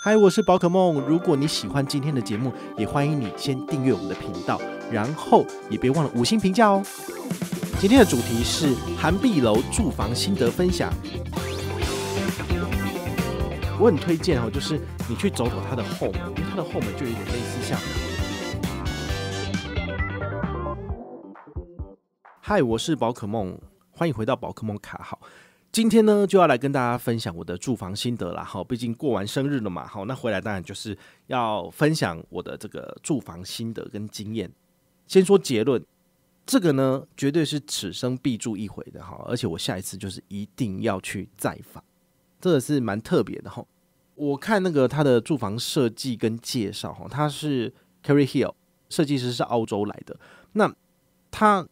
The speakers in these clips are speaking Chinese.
嗨，我是宝可梦。如果你喜欢今天的节目，也欢迎你先订阅我们的频道，然后也别忘了五星评价哦。今天的主题是韩碧楼住房心得分享。我很推荐哦，就是你去走走它的后门，因为它的后门就有点类似像。嗨，我是宝可梦，欢迎回到宝可梦卡号。今天呢，就要来跟大家分享我的住房心得了哈。毕竟过完生日了嘛，好，那回来当然就是要分享我的这个住房心得跟经验。先说结论，这个呢，绝对是此生必住一回的哈。而且我下一次就是一定要去再访，这个是蛮特别的哈。我看那个他的住房设计跟介绍哈，他是 c a r r y Hill 设计师是澳洲来的，那他。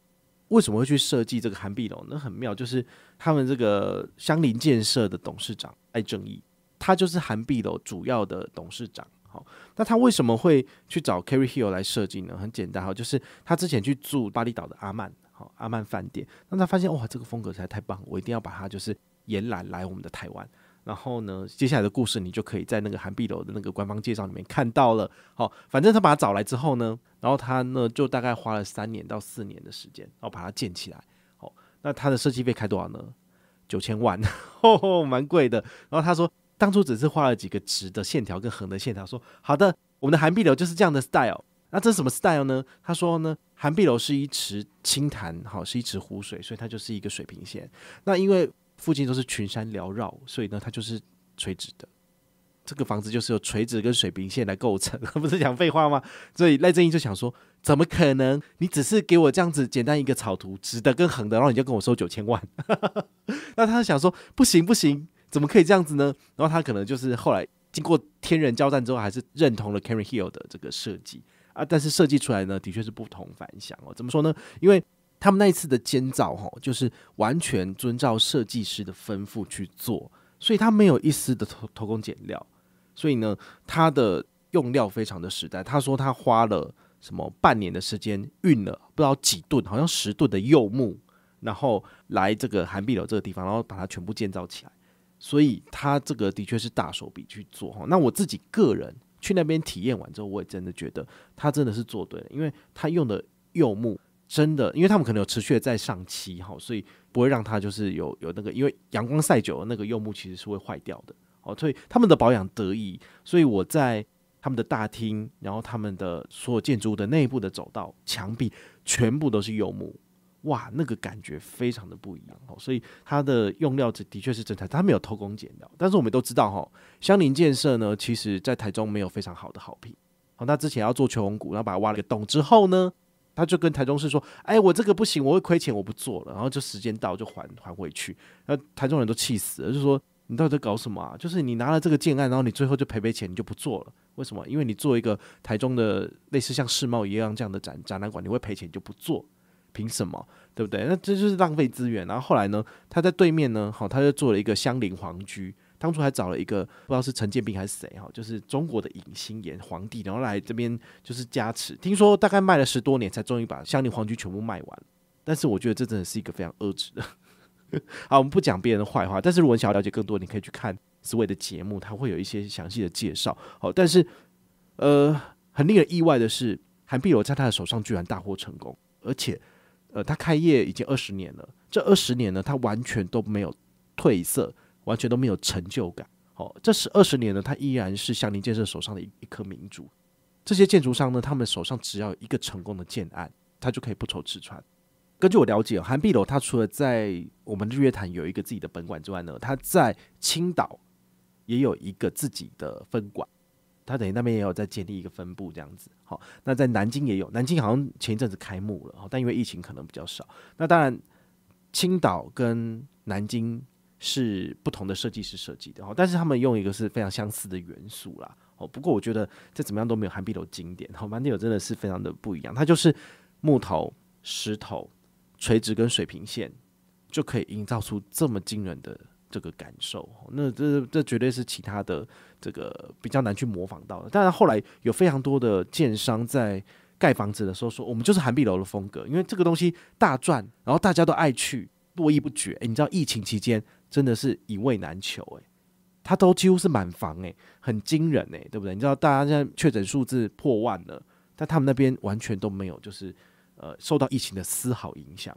为什么会去设计这个韩碧楼？那很妙，就是他们这个相邻建设的董事长艾正义，他就是韩碧楼主要的董事长。好，那他为什么会去找 Carrie Hill 来设计呢？很简单，好，就是他之前去住巴厘岛的阿曼，好阿曼饭店，那他发现哇，这个风格实在太棒，我一定要把它就是延揽来我们的台湾。然后呢，接下来的故事你就可以在那个韩碧楼的那个官方介绍里面看到了。好，反正他把他找来之后呢，然后他呢就大概花了三年到四年的时间，然后把它建起来。好，那他的设计费开多少呢？九千万，哦，蛮贵的。然后他说，当初只是画了几个直的线条跟横的线条，说好的，我们的韩碧楼就是这样的 style。那这是什么 style 呢？他说呢，韩碧楼是一池清潭，好是一池湖水，所以它就是一个水平线。那因为附近都是群山缭绕，所以呢，它就是垂直的。这个房子就是由垂直跟水平线来构成，不是讲废话吗？所以赖正英就想说：怎么可能？你只是给我这样子简单一个草图，直的跟横的，然后你就跟我收九千万？那他想说：不行不行，怎么可以这样子呢？然后他可能就是后来经过天人交战之后，还是认同了 c a r r y Hill 的这个设计啊。但是设计出来呢，的确是不同凡响哦。怎么说呢？因为他们那一次的建造，哈，就是完全遵照设计师的吩咐去做，所以他没有一丝的偷偷工减料，所以呢，他的用料非常的实在。他说他花了什么半年的时间，运了不知道几吨，好像十吨的柚木，然后来这个韩碧楼这个地方，然后把它全部建造起来。所以他这个的确是大手笔去做哈。那我自己个人去那边体验完之后，我也真的觉得他真的是做对了，因为他用的柚木。真的，因为他们可能有持续的在上漆哈，所以不会让它就是有有那个，因为阳光晒久了，那个柚木其实是会坏掉的哦。所以他们的保养得意，所以我在他们的大厅，然后他们的所有建筑物的内部的走道、墙壁全部都是柚木，哇，那个感觉非常的不一样哦。所以它的用料的确是真材，它没有偷工减料。但是我们都知道哈，相邻建设呢，其实在台中没有非常好的好评。好，那之前要做球红谷，然后把它挖了个洞之后呢？他就跟台中市说：“哎，我这个不行，我会亏钱，我不做了。”然后就时间到就还还回去。那台中人都气死了，就说：“你到底在搞什么啊？就是你拿了这个建案，然后你最后就赔赔钱，你就不做了？为什么？因为你做一个台中的类似像世贸一样这样的展展览馆，你会赔钱就不做，凭什么？对不对？那这就是浪费资源。然后后来呢，他在对面呢，好，他就做了一个相邻皇居。”当初还找了一个不知道是陈建斌还是谁哈，就是中国的影星演皇帝，然后来这边就是加持。听说大概卖了十多年，才终于把香邻黄菊全部卖完。但是我觉得这真的是一个非常恶质的。好，我们不讲别人的坏话，但是如果想要了解更多，你可以去看思维的节目，他会有一些详细的介绍。好，但是呃，很令人意外的是，韩碧柔在他的手上居然大获成功，而且呃，他开业已经二十年了，这二十年呢，他完全都没有褪色。完全都没有成就感。好，这十二十年呢，他依然是祥林建设手上的一一颗明珠。这些建筑商呢，他们手上只要一个成功的建案，他就可以不愁吃穿。根据我了解，韩碧楼他除了在我们日月潭有一个自己的本馆之外呢，他在青岛也有一个自己的分馆，他等于那边也有在建立一个分部这样子。好，那在南京也有，南京好像前一阵子开幕了，但因为疫情可能比较少。那当然，青岛跟南京。是不同的设计师设计的哦，但是他们用一个是非常相似的元素啦哦。不过我觉得这怎么样都没有韩碧楼经典哦，满天有真的是非常的不一样。它就是木头、石头、垂直跟水平线，就可以营造出这么惊人的这个感受。那这这绝对是其他的这个比较难去模仿到的。当然，后来有非常多的建商在盖房子的时候说，我们就是韩碧楼的风格，因为这个东西大赚，然后大家都爱去，络绎不绝。你知道疫情期间。真的是一位难求哎，他都几乎是满房哎，很惊人哎，对不对？你知道大家现在确诊数字破万了，但他们那边完全都没有，就是呃，受到疫情的丝毫影响。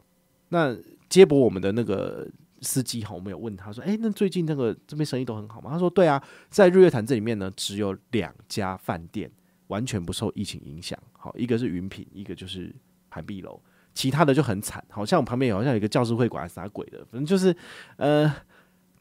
那接驳我们的那个司机哈，我们有问他说：“哎，那最近那个这边生意都很好吗？”他说：“对啊，在日月潭这里面呢，只有两家饭店完全不受疫情影响，好，一个是云品，一个就是盘壁楼，其他的就很惨。好像我旁边好像有一个教师会馆还鬼的，反正就是呃。”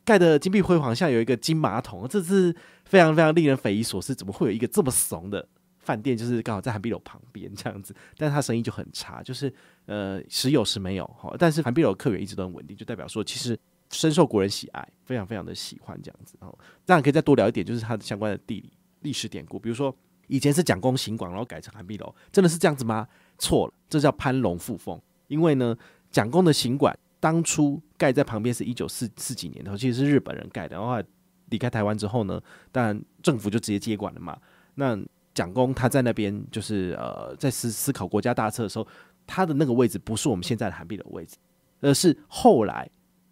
盖的金碧辉煌，像有一个金马桶，这是非常非常令人匪夷所思。怎么会有一个这么怂的饭店？就是刚好在韩碧楼旁边这样子，但是生意就很差，就是呃时有时没有哈。但是韩碧楼客源一直都很稳定，就代表说其实深受国人喜爱，非常非常的喜欢这样子哦。这样可以再多聊一点，就是它的相关的地理历史典故，比如说以前是蒋公行馆，然后改成韩碧楼，真的是这样子吗？错了，这叫攀龙附凤，因为呢蒋公的行馆。当初盖在旁边是一九四四几年，的，其实是日本人盖的。然后离开台湾之后呢，当然政府就直接接管了嘛。那蒋公他在那边就是呃在思思考国家大策的时候，他的那个位置不是我们现在的韩碧楼位置，而是后来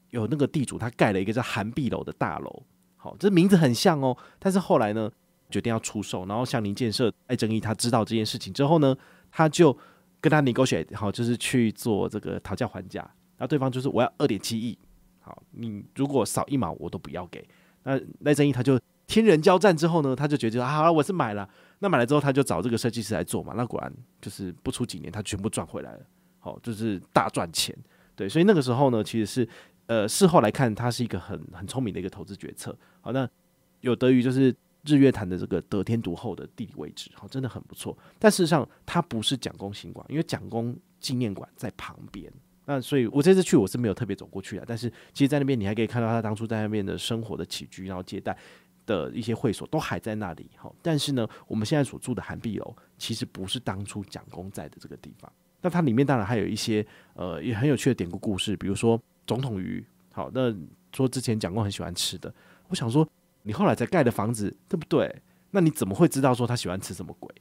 有那个地主他盖了一个叫韩碧楼的大楼。好，这名字很像哦。但是后来呢，决定要出售，然后向林建设艾正义他知道这件事情之后呢，他就跟他 negotiate，好，就是去做这个讨价还价。然后对方就是我要二点七亿，好，你如果少一毛我都不要给。那赖正义他就天人交战之后呢，他就觉得啊，我是买了。那买了之后他就找这个设计师来做嘛。那果然就是不出几年，他全部赚回来了，好，就是大赚钱。对，所以那个时候呢，其实是呃事后来看，他是一个很很聪明的一个投资决策。好，那有得于就是日月潭的这个得天独厚的地理位置，好，真的很不错。但事实上，他不是蒋公新馆，因为蒋公纪念馆在旁边。那所以，我这次去我是没有特别走过去的，但是其实，在那边你还可以看到他当初在那边的生活的起居，然后接待的一些会所都还在那里好，但是呢，我们现在所住的韩碧楼其实不是当初蒋公在的这个地方。那它里面当然还有一些呃也很有趣的典故故事，比如说总统鱼，好，那说之前蒋公很喜欢吃的，我想说你后来才盖的房子对不对？那你怎么会知道说他喜欢吃什么鬼？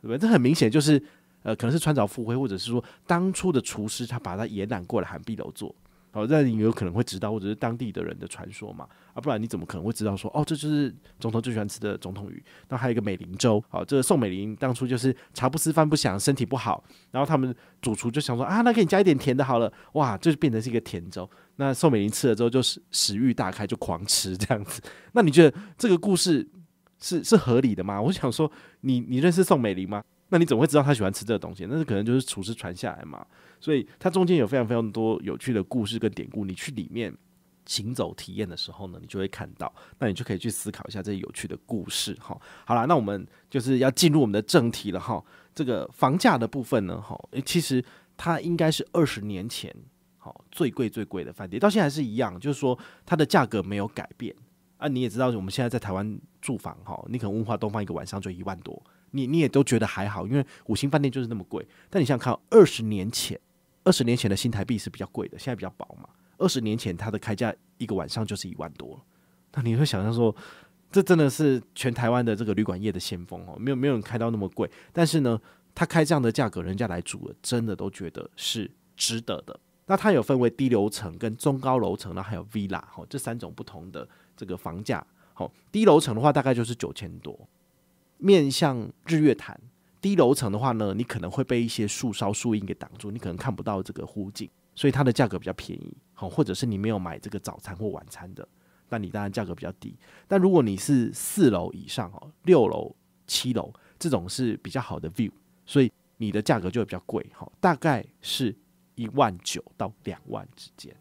对不对？这很明显就是。呃，可能是穿凿附会，或者是说当初的厨师他把它延揽过来，喊碧楼做，哦，那你有可能会知道，或者是当地的人的传说嘛？啊，不然你怎么可能会知道说，哦，这就是总统最喜欢吃的总统鱼？那还有一个美龄粥，好，这个宋美龄当初就是茶不思饭不想，身体不好，然后他们主厨就想说，啊，那给你加一点甜的好了，哇，就变成是一个甜粥。那宋美龄吃了之后就食食欲大开，就狂吃这样子。那你觉得这个故事是是合理的吗？我想说，你你认识宋美龄吗？那你怎么会知道他喜欢吃这个东西？那是可能就是厨师传下来嘛。所以它中间有非常非常多有趣的故事跟典故，你去里面行走体验的时候呢，你就会看到。那你就可以去思考一下这些有趣的故事。哈，好啦，那我们就是要进入我们的正题了哈。这个房价的部分呢，哈，其实它应该是二十年前好最贵最贵的饭店，到现在还是一样，就是说它的价格没有改变。啊，你也知道我们现在在台湾住房哈，你可能问华东方一个晚上就一万多。你你也都觉得还好，因为五星饭店就是那么贵。但你想想看，二十年前，二十年前的新台币是比较贵的，现在比较薄嘛。二十年前，它的开价一个晚上就是一万多那你会想象说，这真的是全台湾的这个旅馆业的先锋哦，没有没有人开到那么贵。但是呢，他开这样的价格，人家来住真的都觉得是值得的。那它有分为低楼层跟中高楼层，然后还有 villa 哈，这三种不同的这个房价。好，低楼层的话大概就是九千多。面向日月潭，低楼层的话呢，你可能会被一些树梢、树荫给挡住，你可能看不到这个湖景，所以它的价格比较便宜，好，或者是你没有买这个早餐或晚餐的，那你当然价格比较低。但如果你是四楼以上，哈，六楼、七楼这种是比较好的 view，所以你的价格就会比较贵，哈，大概是一万九到两万之间。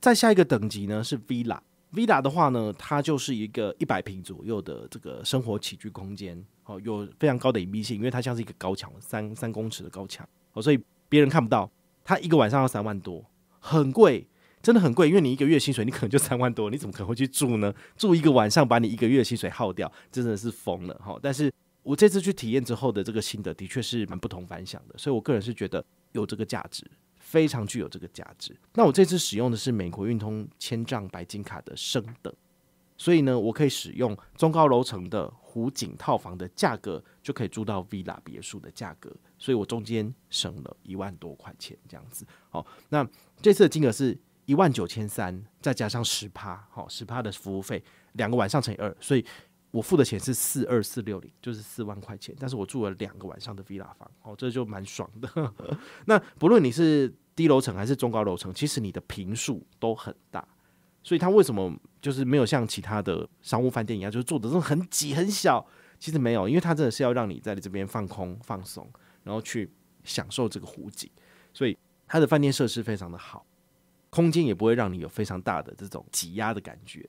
再下一个等级呢是 villa，villa 的话呢，它就是一个一百平左右的这个生活起居空间。哦，有非常高的隐蔽性，因为它像是一个高墙，三三公尺的高墙，哦，所以别人看不到。它一个晚上要三万多，很贵，真的很贵。因为你一个月薪水，你可能就三万多，你怎么可能会去住呢？住一个晚上，把你一个月薪水耗掉，真的是疯了哈！但是我这次去体验之后的这个心得，的确是蛮不同凡响的，所以我个人是觉得有这个价值，非常具有这个价值。那我这次使用的是美国运通千丈白金卡的升等。所以呢，我可以使用中高楼层的湖景套房的价格，就可以住到 villa 别墅的价格，所以我中间省了一万多块钱这样子。好，那这次的金额是一万九千三，再加上十趴，好，十趴的服务费，两个晚上乘以二，所以我付的钱是四二四六零，就是四万块钱。但是我住了两个晚上的 villa 房，哦，这就蛮爽的。那不论你是低楼层还是中高楼层，其实你的平数都很大。所以它为什么就是没有像其他的商务饭店一样，就是做的这种很挤很小？其实没有，因为它真的是要让你在这边放空、放松，然后去享受这个湖景。所以它的饭店设施非常的好，空间也不会让你有非常大的这种挤压的感觉。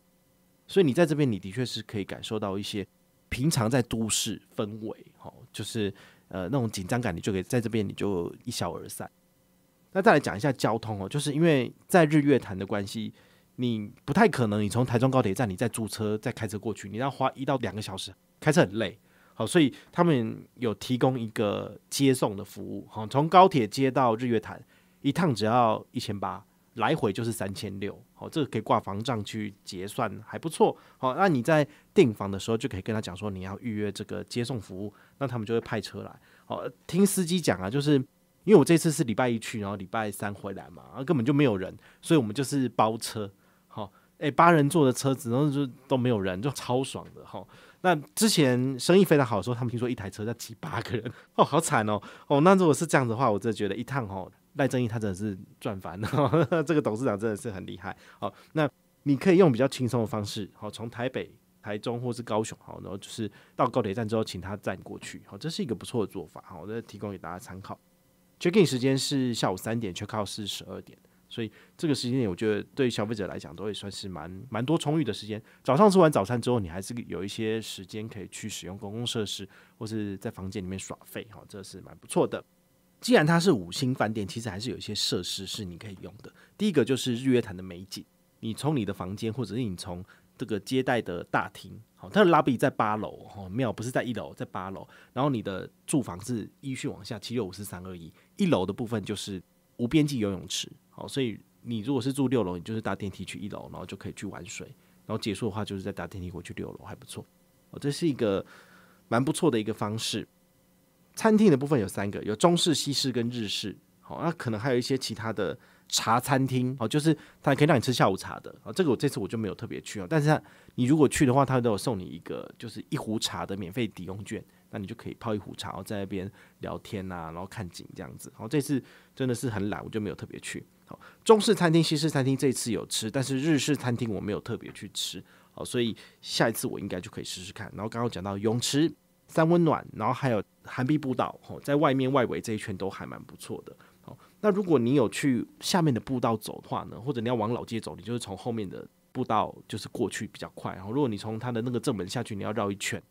所以你在这边，你的确是可以感受到一些平常在都市氛围，哦，就是呃那种紧张感，你就可以在这边你就一消而散。那再来讲一下交通哦，就是因为在日月潭的关系。你不太可能，你从台中高铁站，你再租车再开车过去，你要花一到两个小时，开车很累，好，所以他们有提供一个接送的服务，好，从高铁接到日月潭，一趟只要一千八，来回就是三千六，好，这个可以挂房账去结算，还不错，好，那你在订房的时候就可以跟他讲说你要预约这个接送服务，那他们就会派车来，好，听司机讲啊，就是因为我这次是礼拜一去，然后礼拜三回来嘛，后根本就没有人，所以我们就是包车。哎，八人坐的车子，然后就都没有人，就超爽的哈。那之前生意非常好的时候，他们听说一台车要挤八个人，哦，好惨哦，哦。那如果是这样的话，我真的觉得一趟哦，赖正义他真的是赚翻了，这个董事长真的是很厉害。好，那你可以用比较轻松的方式，好，从台北、台中或是高雄，好，然后就是到高铁站之后请他站过去，好，这是一个不错的做法，好，我再提供给大家参考。check in 时间是下午三点，check out 是十二点。所以这个时间点，我觉得对消费者来讲都会算是蛮蛮多充裕的时间。早上吃完早餐之后，你还是有一些时间可以去使用公共设施，或是在房间里面耍废，哈，这是蛮不错的。既然它是五星饭店，其实还是有一些设施是你可以用的。第一个就是日月潭的美景，你从你的房间，或者是你从这个接待的大厅，好，它的 lobby 在八楼，哈，没有，不是在一楼，在八楼。然后你的住房是一序往下，七六五四三二一，一楼的部分就是无边际游泳池。所以你如果是住六楼，你就是搭电梯去一楼，然后就可以去玩水，然后结束的话，就是再搭电梯回去六楼，还不错。哦，这是一个蛮不错的一个方式。餐厅的部分有三个，有中式、西式跟日式。好，那可能还有一些其他的茶餐厅。哦，就是它可以让你吃下午茶的。啊，这个我这次我就没有特别去哦。但是你如果去的话，它都有送你一个，就是一壶茶的免费抵用券。那你就可以泡一壶茶，在那边聊天啊，然后看景这样子。然后这次真的是很懒，我就没有特别去。中式餐厅、西式餐厅这一次有吃，但是日式餐厅我没有特别去吃。好，所以下一次我应该就可以试试看。然后刚刚讲到泳池三温暖，然后还有寒碧步道，哦，在外面外围这一圈都还蛮不错的。好，那如果你有去下面的步道走的话呢，或者你要往老街走，你就是从后面的步道就是过去比较快。然后如果你从它的那个正门下去，你要绕一圈，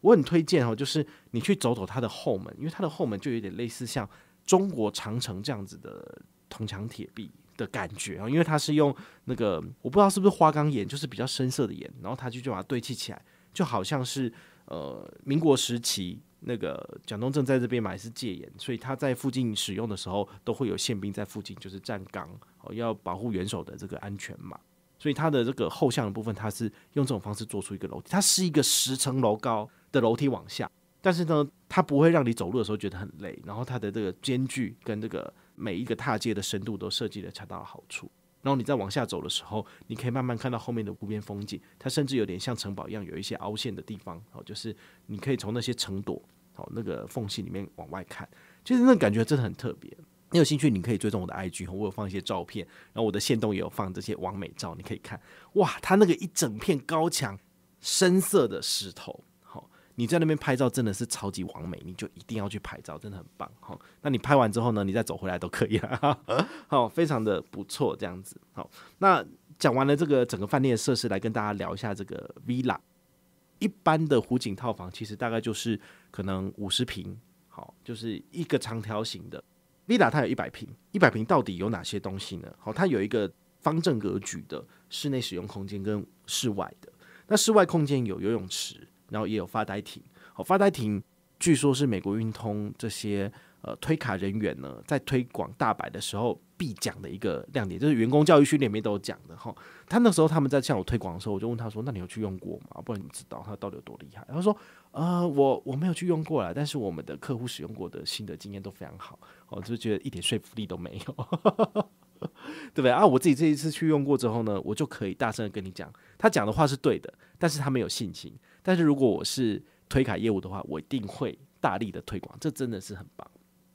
我很推荐哦，就是你去走走它的后门，因为它的后门就有点类似像中国长城这样子的。铜墙铁壁的感觉啊，因为它是用那个我不知道是不是花岗岩，就是比较深色的岩，然后它就就把它堆砌起来，就好像是呃民国时期那个蒋东正在这边嘛也是戒严，所以他在附近使用的时候都会有宪兵在附近就是站岗哦，要保护元首的这个安全嘛，所以它的这个后巷的部分它是用这种方式做出一个楼梯，它是一个十层楼高的楼梯往下，但是呢它不会让你走路的时候觉得很累，然后它的这个间距跟这个。每一个踏阶的深度都设计的恰到好处，然后你再往下走的时候，你可以慢慢看到后面的湖边风景，它甚至有点像城堡一样，有一些凹陷的地方，哦，就是你可以从那些城垛那个缝隙里面往外看，其实那感觉真的很特别。你有兴趣，你可以追踪我的 IG，我有放一些照片，然后我的线动也有放这些完美照，你可以看，哇，它那个一整片高墙，深色的石头。你在那边拍照真的是超级完美，你就一定要去拍照，真的很棒哈。那你拍完之后呢，你再走回来都可以了，好，非常的不错，这样子好。那讲完了这个整个饭店的设施，来跟大家聊一下这个 villa。一般的湖景套房其实大概就是可能五十平，好，就是一个长条形的 villa，它有一百平，一百平到底有哪些东西呢？好，它有一个方正格局的室内使用空间跟室外的，那室外空间有游泳池。然后也有发呆亭，哦，发呆亭，据说是美国运通这些呃推卡人员呢，在推广大白的时候必讲的一个亮点，就是员工教育训练里面都有讲的哈。他那时候他们在向我推广的时候，我就问他说：“那你有去用过吗？不然你知道它到底有多厉害？”他说：“呃，我我没有去用过了，但是我们的客户使用过的新的经验都非常好，我就觉得一点说服力都没有，对不对？啊，我自己这一次去用过之后呢，我就可以大声的跟你讲，他讲的话是对的，但是他没有信心。”但是如果我是推卡业务的话，我一定会大力的推广，这真的是很棒，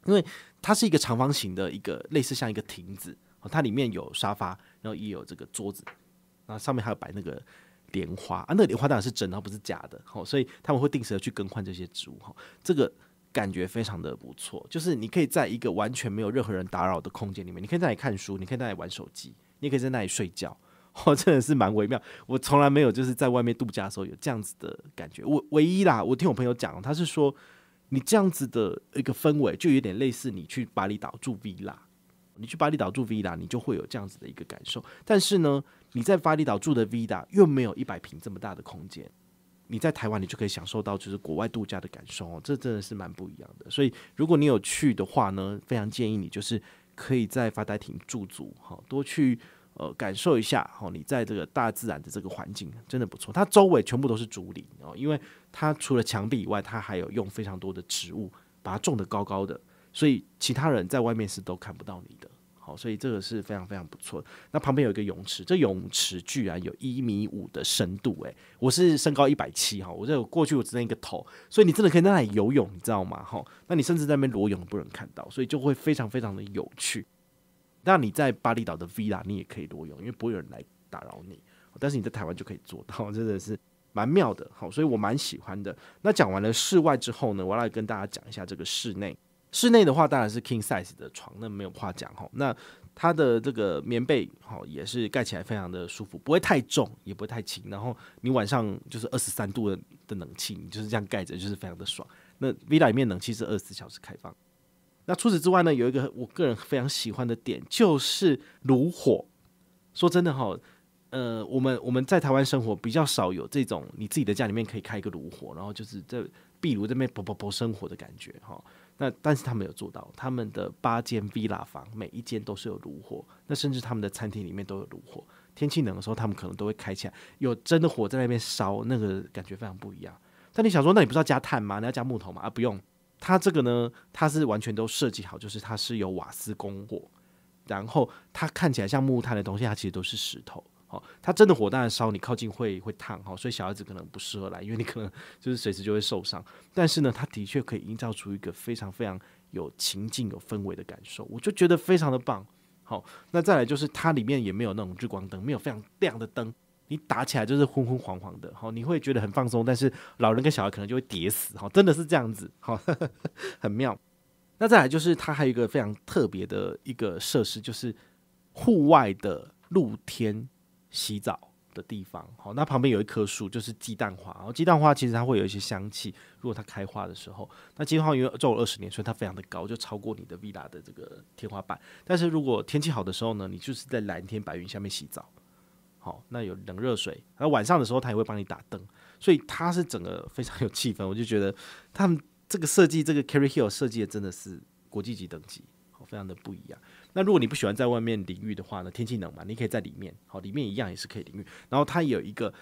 因为它是一个长方形的一个类似像一个亭子，它里面有沙发，然后也有这个桌子，然后上面还有摆那个莲花啊，那个莲花当然是真，的，不是假的，好，所以他们会定时的去更换这些植物，哈，这个感觉非常的不错，就是你可以在一个完全没有任何人打扰的空间里面，你可以在那里看书，你可以在那里玩手机，你也可以在那里睡觉。哦，真的是蛮微妙。我从来没有就是在外面度假的时候有这样子的感觉。我唯一啦，我听我朋友讲，他是说，你这样子的一个氛围，就有点类似你去巴厘岛住 villa，你去巴厘岛住 villa，你就会有这样子的一个感受。但是呢，你在巴厘岛住的 villa 又没有一百平这么大的空间，你在台湾你就可以享受到就是国外度假的感受哦。这真的是蛮不一样的。所以如果你有去的话呢，非常建议你就是可以在发呆亭驻足，哈，多去。呃，感受一下哦，你在这个大自然的这个环境真的不错。它周围全部都是竹林哦，因为它除了墙壁以外，它还有用非常多的植物把它种的高高的，所以其他人在外面是都看不到你的。好，所以这个是非常非常不错的。那旁边有一个泳池，这泳池居然有一米五的深度，诶，我是身高一百七哈，我这过去我只剩一个头，所以你真的可以在那里游泳，你知道吗？哈，那你甚至在那边裸泳都不能看到，所以就会非常非常的有趣。那你在巴厘岛的 villa 你也可以多用，因为不会有人来打扰你。但是你在台湾就可以做到，真的是蛮妙的。好，所以我蛮喜欢的。那讲完了室外之后呢，我要来跟大家讲一下这个室内。室内的话，当然是 king size 的床，那没有话讲哈。那它的这个棉被，好也是盖起来非常的舒服，不会太重，也不会太轻。然后你晚上就是二十三度的的冷气，你就是这样盖着就是非常的爽。那 villa 里面冷气是二十四小时开放。那除此之外呢，有一个我个人非常喜欢的点，就是炉火。说真的哈，呃，我们我们在台湾生活比较少有这种你自己的家里面可以开一个炉火，然后就是在壁炉这边啵啵啵生火的感觉哈。那但是他们有做到，他们的八间 villa 房每一间都是有炉火，那甚至他们的餐厅里面都有炉火。天气冷的时候，他们可能都会开起来，有真的火在那边烧，那个感觉非常不一样。但你想说，那你不是要加炭吗？你要加木头吗？啊，不用。它这个呢，它是完全都设计好，就是它是有瓦斯供火，然后它看起来像木炭的东西，它其实都是石头。好，它真的火当然烧，你靠近会会烫，好，所以小孩子可能不适合来，因为你可能就是随时就会受伤。但是呢，它的确可以营造出一个非常非常有情境、有氛围的感受，我就觉得非常的棒。好，那再来就是它里面也没有那种日光灯，没有非常亮的灯。你打起来就是昏昏黄黄的，好，你会觉得很放松，但是老人跟小孩可能就会跌死，哈，真的是这样子，好，很妙。那再来就是它还有一个非常特别的一个设施，就是户外的露天洗澡的地方，好，那旁边有一棵树，就是鸡蛋花，然后鸡蛋花其实它会有一些香气，如果它开花的时候，那鸡蛋花因为种了二十年，所以它非常的高，就超过你的 villa 的这个天花板。但是如果天气好的时候呢，你就是在蓝天白云下面洗澡。好，那有冷热水，然后晚上的时候他也会帮你打灯，所以它是整个 非常有气氛。我就觉得他们这个设计，这个 Carry Hill 设计的真的是国际级等级，好，非常的不一样。那如果你不喜欢在外面淋浴的话呢，天气冷嘛，你可以在里面，好，里面一样也是可以淋浴。然后它有一个。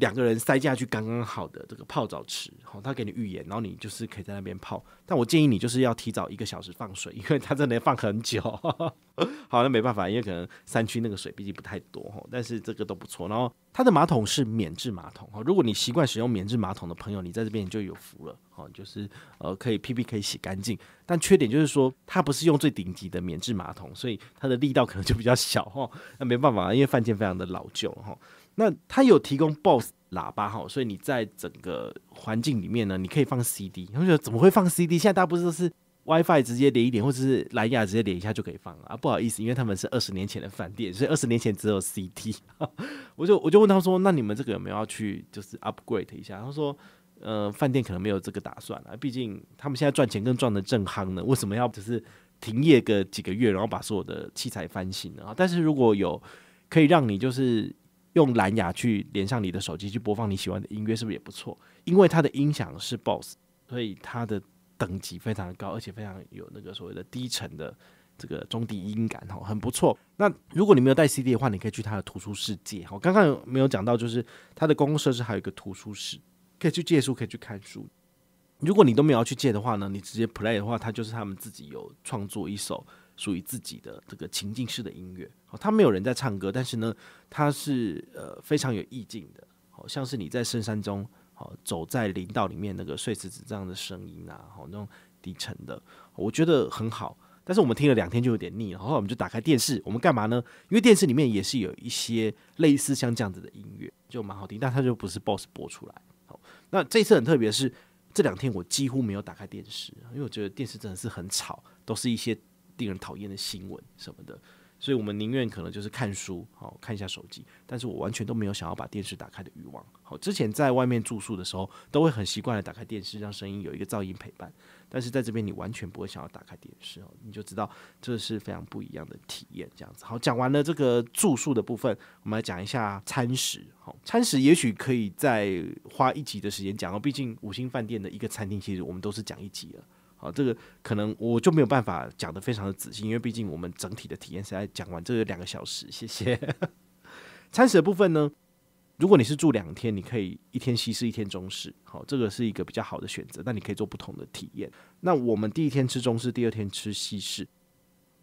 两个人塞下去刚刚好的这个泡澡池，哈，他给你预言，然后你就是可以在那边泡。但我建议你就是要提早一个小时放水，因为他的要放很久。好，那没办法，因为可能山区那个水毕竟不太多哈。但是这个都不错。然后它的马桶是免治马桶哈，如果你习惯使用免治马桶的朋友，你在这边就有福了哈，就是呃可以 PP 可以洗干净。但缺点就是说它不是用最顶级的免治马桶，所以它的力道可能就比较小哈。那没办法，因为饭店非常的老旧哈。那他有提供 BOSS 喇叭哈，所以你在整个环境里面呢，你可以放 CD。他觉得怎么会放 CD？现在大部分都是 WiFi 直接连一点，或者是蓝牙直接连一下就可以放了啊。不好意思，因为他们是二十年前的饭店，所以二十年前只有 CD。我就我就问他说：“那你们这个有没有要去就是 upgrade 一下？”他说：“呃，饭店可能没有这个打算啊，毕竟他们现在赚钱更赚的正酣呢，为什么要就是停业个几个月，然后把所有的器材翻新呢？”但是如果有可以让你就是。用蓝牙去连上你的手机去播放你喜欢的音乐是不是也不错？因为它的音响是 BOSS，所以它的等级非常高，而且非常有那个所谓的低沉的这个中低音感哈，很不错。那如果你没有带 CD 的话，你可以去它的图书世界我刚刚有没有讲到，就是它的公共设施还有一个图书室，可以去借书，可以去看书。如果你都没有去借的话呢，你直接 play 的话，它就是他们自己有创作一首。属于自己的这个情境式的音乐，好，它没有人在唱歌，但是呢，它是呃非常有意境的，好像是你在深山中，好走在林道里面那个碎石子这样的声音啊，好那种低沉的，我觉得很好。但是我们听了两天就有点腻了，然后我们就打开电视，我们干嘛呢？因为电视里面也是有一些类似像这样子的音乐，就蛮好听，但它就不是 BOSS 播出来。好，那这次很特别是，这两天我几乎没有打开电视，因为我觉得电视真的是很吵，都是一些。令人讨厌的新闻什么的，所以我们宁愿可能就是看书，好看一下手机。但是我完全都没有想要把电视打开的欲望。好，之前在外面住宿的时候，都会很习惯的打开电视，让声音有一个噪音陪伴。但是在这边，你完全不会想要打开电视，你就知道这是非常不一样的体验。这样子，好，讲完了这个住宿的部分，我们来讲一下餐食。好，餐食也许可以再花一集的时间讲哦，毕竟五星饭店的一个餐厅，其实我们都是讲一集了。好，这个可能我就没有办法讲的非常的仔细，因为毕竟我们整体的体验是在讲完这个两个小时。谢谢。餐食的部分呢，如果你是住两天，你可以一天西式，一天中式，好，这个是一个比较好的选择。那你可以做不同的体验。那我们第一天吃中式，第二天吃西式。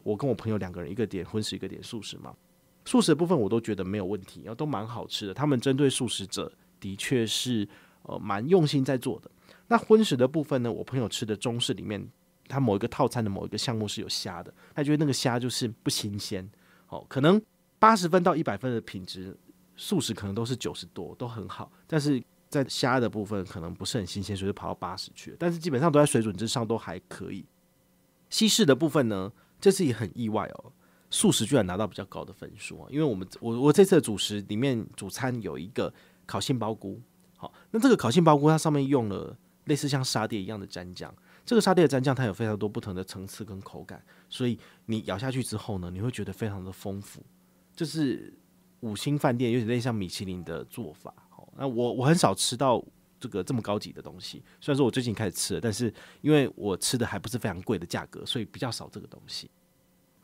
我跟我朋友两个人，一个点荤食，一个点素食嘛。素食的部分我都觉得没有问题，然后都蛮好吃的。他们针对素食者的确是呃蛮用心在做的。那荤食的部分呢？我朋友吃的中式里面，他某一个套餐的某一个项目是有虾的，他觉得那个虾就是不新鲜。哦，可能八十分到一百分的品质，素食可能都是九十多，都很好。但是在虾的部分可能不是很新鲜，所以跑到八十去。但是基本上都在水准之上，都还可以。西式的部分呢，这次也很意外哦，素食居然拿到比较高的分数啊，因为我们我我这次的主食里面主餐有一个烤杏鲍菇，好，那这个烤杏鲍菇它上面用了。类似像沙爹一样的蘸酱，这个沙爹的蘸酱它有非常多不同的层次跟口感，所以你咬下去之后呢，你会觉得非常的丰富，就是五星饭店有点类似米其林的做法。好，那我我很少吃到这个这么高级的东西，虽然说我最近开始吃，了，但是因为我吃的还不是非常贵的价格，所以比较少这个东西。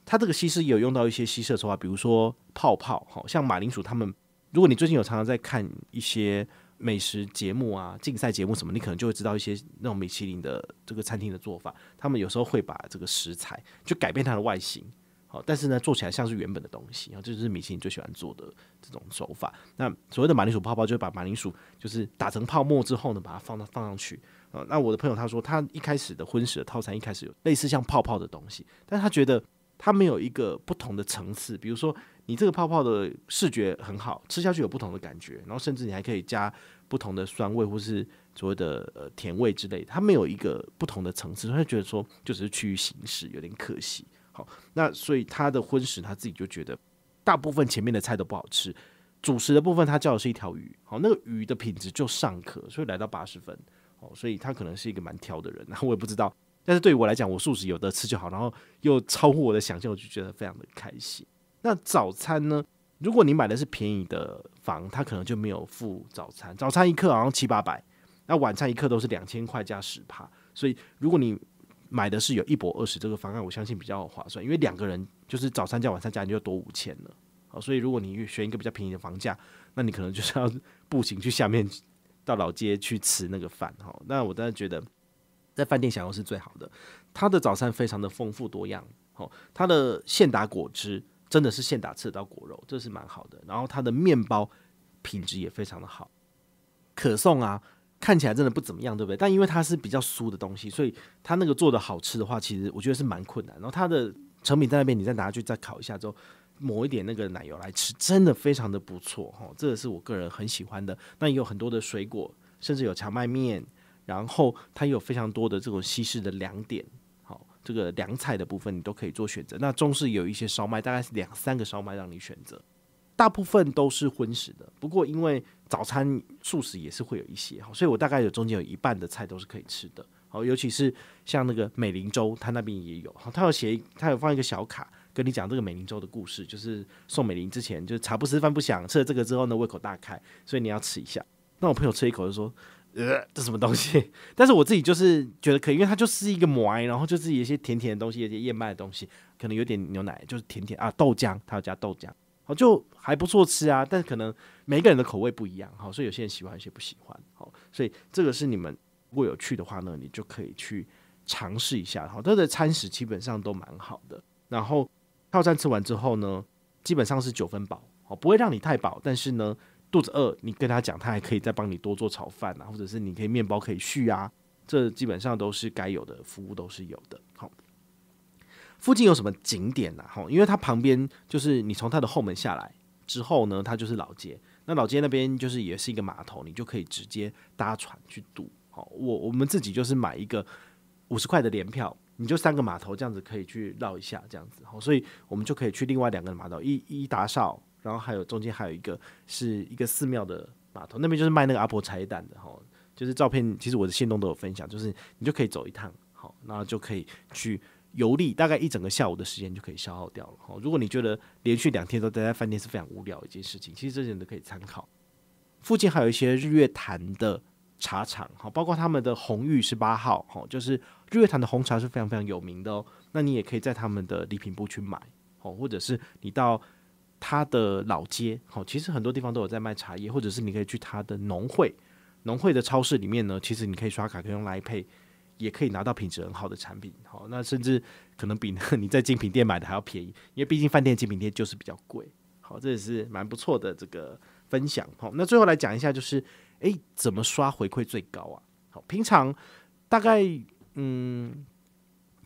它这个西施也有用到一些西式手法，比如说泡泡，好像马铃薯。他们如果你最近有常常在看一些。美食节目啊，竞赛节目什么，你可能就会知道一些那种米其林的这个餐厅的做法。他们有时候会把这个食材就改变它的外形，好，但是呢，做起来像是原本的东西。然后这就是米其林最喜欢做的这种手法。那所谓的马铃薯泡泡，就是把马铃薯就是打成泡沫之后呢，把它放到放上去。呃，那我的朋友他说，他一开始的婚食的套餐一开始有类似像泡泡的东西，但是他觉得。他没有一个不同的层次，比如说你这个泡泡的视觉很好，吃下去有不同的感觉，然后甚至你还可以加不同的酸味或是所谓的呃甜味之类的，他没有一个不同的层次，所以觉得说就只是趋于形式，有点可惜。好，那所以他的婚食他自己就觉得大部分前面的菜都不好吃，主食的部分他叫的是一条鱼，好那个鱼的品质就尚可，所以来到八十分。好，所以他可能是一个蛮挑的人，那我也不知道。但是对于我来讲，我素食有的吃就好，然后又超乎我的想象，我就觉得非常的开心。那早餐呢？如果你买的是便宜的房，它可能就没有付早餐。早餐一克好像七八百，那晚餐一克都是两千块加十帕。所以如果你买的是有一百二十这个方案，我相信比较划算，因为两个人就是早餐加晚餐加，你就多五千了。好，所以如果你选一个比较便宜的房价，那你可能就是要步行去下面到老街去吃那个饭。哈，那我当然觉得。在饭店享用是最好的，它的早餐非常的丰富多样哦，它的现打果汁真的是现打吃到果肉，这是蛮好的。然后它的面包品质也非常的好，可颂啊，看起来真的不怎么样，对不对？但因为它是比较酥的东西，所以它那个做的好吃的话，其实我觉得是蛮困难。然后它的成品在那边，你再拿去再烤一下之后，抹一点那个奶油来吃，真的非常的不错哦，这个是我个人很喜欢的。那也有很多的水果，甚至有荞麦面。然后它有非常多的这种西式的凉点，好，这个凉菜的部分你都可以做选择。那中式有一些烧麦，大概是两三个烧麦让你选择，大部分都是荤食的。不过因为早餐素食也是会有一些，好，所以我大概有中间有一半的菜都是可以吃的。好，尤其是像那个美林粥，他那边也有，他有写，他有放一个小卡跟你讲这个美林粥的故事，就是宋美龄之前就是茶不思饭不想，吃了这个之后呢胃口大开，所以你要吃一下。那我朋友吃一口就说。呃，这 什么东西？但是我自己就是觉得可以，因为它就是一个麦，然后就是一些甜甜的东西，一些燕麦的东西，可能有点牛奶，就是甜甜啊，豆浆，它要加豆浆，好就还不错吃啊。但是可能每个人的口味不一样，好，所以有些人喜欢，有些不喜欢，好，所以这个是你们如果有去的话呢，你就可以去尝试一下。好，它的餐食基本上都蛮好的。然后套餐吃完之后呢，基本上是九分饱，好，不会让你太饱，但是呢。肚子饿，你跟他讲，他还可以再帮你多做炒饭啊，或者是你可以面包可以续啊，这基本上都是该有的服务，都是有的。好，附近有什么景点呢？哈，因为它旁边就是你从它的后门下来之后呢，它就是老街。那老街那边就是也是一个码头，你就可以直接搭船去渡。好，我我们自己就是买一个五十块的联票，你就三个码头这样子可以去绕一下，这样子好，所以我们就可以去另外两个码头一一打扫。然后还有中间还有一个是一个寺庙的码头，那边就是卖那个阿婆茶叶蛋的哈，就是照片其实我的线动都有分享，就是你就可以走一趟好，那就可以去游历，大概一整个下午的时间就可以消耗掉了好，如果你觉得连续两天都待在饭店是非常无聊一件事情，其实这些都可以参考。附近还有一些日月潭的茶厂哈，包括他们的红玉十八号哈，就是日月潭的红茶是非常非常有名的哦。那你也可以在他们的礼品部去买好，或者是你到。它的老街，好，其实很多地方都有在卖茶叶，或者是你可以去它的农会，农会的超市里面呢，其实你可以刷卡，可以用来配，也可以拿到品质很好的产品，好，那甚至可能比 你在精品店买的还要便宜，因为毕竟饭店精品店就是比较贵，好，这也是蛮不错的这个分享，好，那最后来讲一下就是，诶，怎么刷回馈最高啊？好，平常大概，嗯，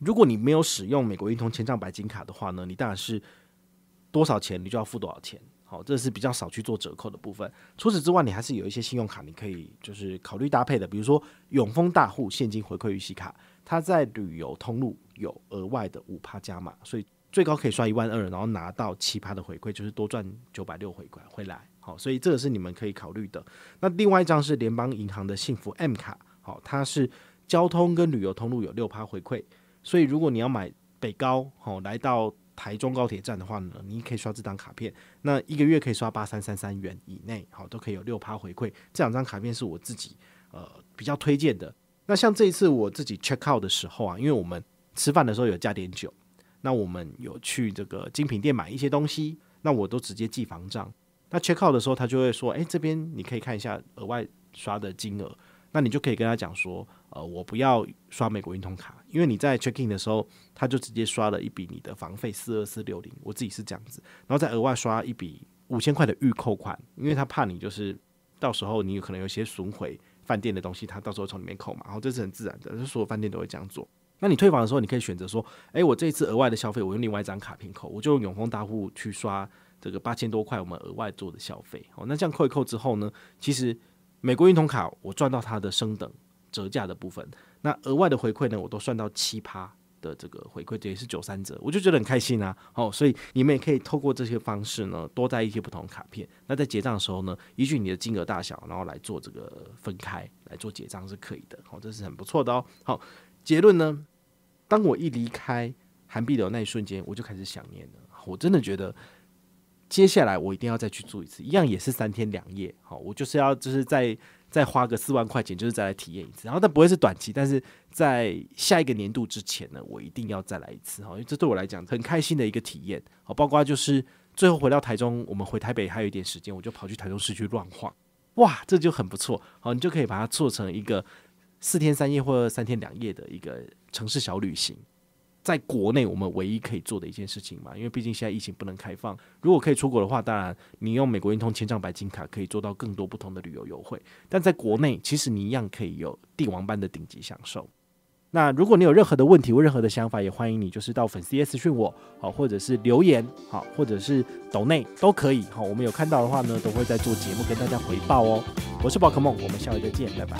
如果你没有使用美国运通千账白金卡的话呢，你当然是。多少钱你就要付多少钱，好，这是比较少去做折扣的部分。除此之外，你还是有一些信用卡你可以就是考虑搭配的，比如说永丰大户现金回馈预期卡，它在旅游通路有额外的五趴加码，所以最高可以刷一万二，然后拿到七趴的回馈，就是多赚九百六回款回来。好，所以这个是你们可以考虑的。那另外一张是联邦银行的幸福 M 卡，好，它是交通跟旅游通路有六趴回馈，所以如果你要买北高，好来到。台中高铁站的话呢，你可以刷这张卡片，那一个月可以刷八三三三元以内，好，都可以有六趴回馈。这两张卡片是我自己呃比较推荐的。那像这一次我自己 check out 的时候啊，因为我们吃饭的时候有加点酒，那我们有去这个精品店买一些东西，那我都直接记房账。那 check out 的时候，他就会说，哎，这边你可以看一下额外刷的金额，那你就可以跟他讲说。呃，我不要刷美国运通卡，因为你在 checking 的时候，他就直接刷了一笔你的房费四二四六零，我自己是这样子，然后再额外刷一笔五千块的预扣款，因为他怕你就是到时候你有可能有些损毁饭店的东西，他到时候从里面扣嘛，然后这是很自然的，是所有饭店都会这样做。那你退房的时候，你可以选择说，哎，我这一次额外的消费，我用另外一张卡片扣，我就用永丰大户去刷这个八千多块我们额外做的消费哦，那这样扣一扣之后呢，其实美国运通卡我赚到它的升等。折价的部分，那额外的回馈呢？我都算到七趴的这个回馈，这也是九三折，我就觉得很开心啊！好，所以你们也可以透过这些方式呢，多带一些不同卡片。那在结账的时候呢，依据你的金额大小，然后来做这个分开来做结账是可以的。好，这是很不错的。哦。好，结论呢？当我一离开韩币的那一瞬间，我就开始想念了。我真的觉得，接下来我一定要再去住一次，一样也是三天两夜。好，我就是要就是在。再花个四万块钱，就是再来体验一次，然后但不会是短期，但是在下一个年度之前呢，我一定要再来一次哈，因为这对我来讲很开心的一个体验好，包括就是最后回到台中，我们回台北还有一点时间，我就跑去台中市区乱晃，哇，这就很不错好，你就可以把它做成一个四天三夜或三天两夜的一个城市小旅行。在国内，我们唯一可以做的一件事情嘛，因为毕竟现在疫情不能开放。如果可以出国的话，当然你用美国运通千兆白金卡可以做到更多不同的旅游优惠。但在国内，其实你一样可以有帝王般的顶级享受。那如果你有任何的问题或任何的想法，也欢迎你就是到粉丝页私讯我，好，或者是留言，好，或者是抖内都可以。好，我们有看到的话呢，都会在做节目跟大家回报哦。我是宝可梦，我们下回再见，拜拜。